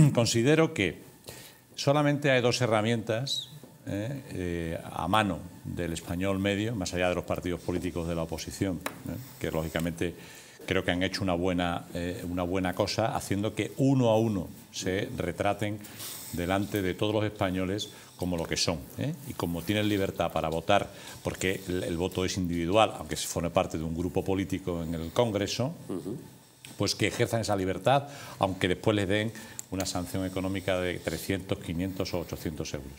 considero que solamente hay dos herramientas eh, eh, a mano del español medio, más allá de los partidos políticos de la oposición, eh, que lógicamente creo que han hecho una buena, una buena cosa, haciendo que uno a uno se retraten delante de todos los españoles como lo que son. Y como tienen libertad para votar, porque el, voto es individual, aunque se forme parte de un grupo político en el Congreso, pues que ejerzan esa libertad, aunque después les den una sanción económica de 300, 500 o 800 euros.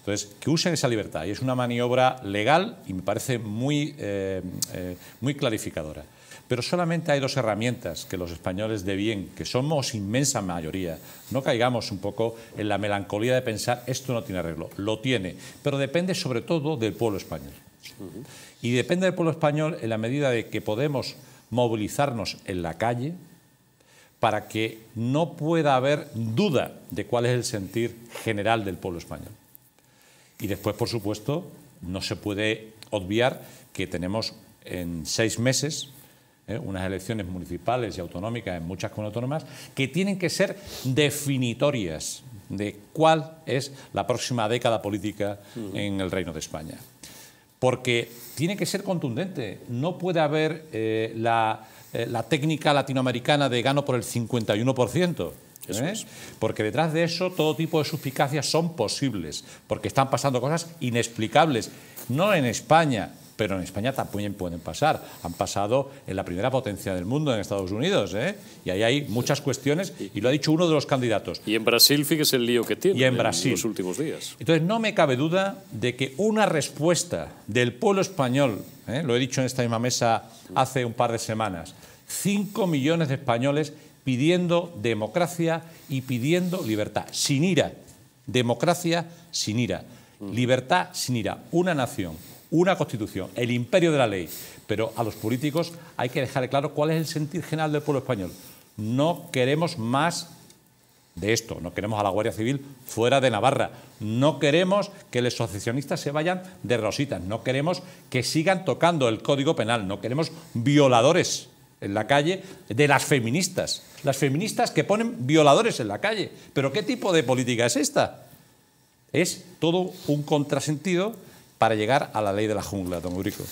Entonces, que usen esa libertad y es una maniobra legal y me parece muy, eh, eh, muy clarificadora. Pero solamente hay dos herramientas que los españoles de bien, que somos inmensa mayoría, no caigamos un poco en la melancolía de pensar esto no tiene arreglo. Lo tiene, pero depende sobre todo del pueblo español. Y depende del pueblo español en la medida de que podemos movilizarnos en la calle, para que no pueda haber duda de cuál es el sentir general del pueblo español. Y después, por supuesto, no se puede obviar que tenemos en seis meses ¿eh? unas elecciones municipales y autonómicas en muchas comunidades autónomas que tienen que ser definitorias de cuál es la próxima década política mm. en el Reino de España porque tiene que ser contundente. No puede haber eh, eh, la, técnica latinoamericana de gano por el 51%. ¿eh? Porque detrás de eso todo tipo de suspicacias son posibles, porque están pasando cosas inexplicables, no en España, pero en España también pueden pasar. Han pasado en la primera potencia del mundo, en Estados Unidos, ¿eh? y ahí hay muchas cuestiones, y lo ha dicho uno de los candidatos. Y en Brasil, fíjese el lío que tiene en, Brasil. los últimos días. Entonces, no me cabe duda de que una respuesta del pueblo español, ¿eh? lo he dicho en esta misma mesa hace un par de semanas, ...cinco millones de españoles pidiendo democracia y pidiendo libertad, sin ira. Democracia sin ira. Mm. Libertad sin ira. Una nación una constitución, el imperio de la ley. Pero a los políticos hay que dejarle claro cuál es el sentir general del pueblo español. No queremos más de esto, no queremos a la Guardia Civil fuera de Navarra, no queremos que los asociacionistas se vayan de rositas, no queremos que sigan tocando el Código Penal, no queremos violadores en la calle de las feministas, las feministas que ponen violadores en la calle. Pero ¿qué tipo de política es esta? Es todo un contrasentido para llegar a la ley de la jungla, don Urico.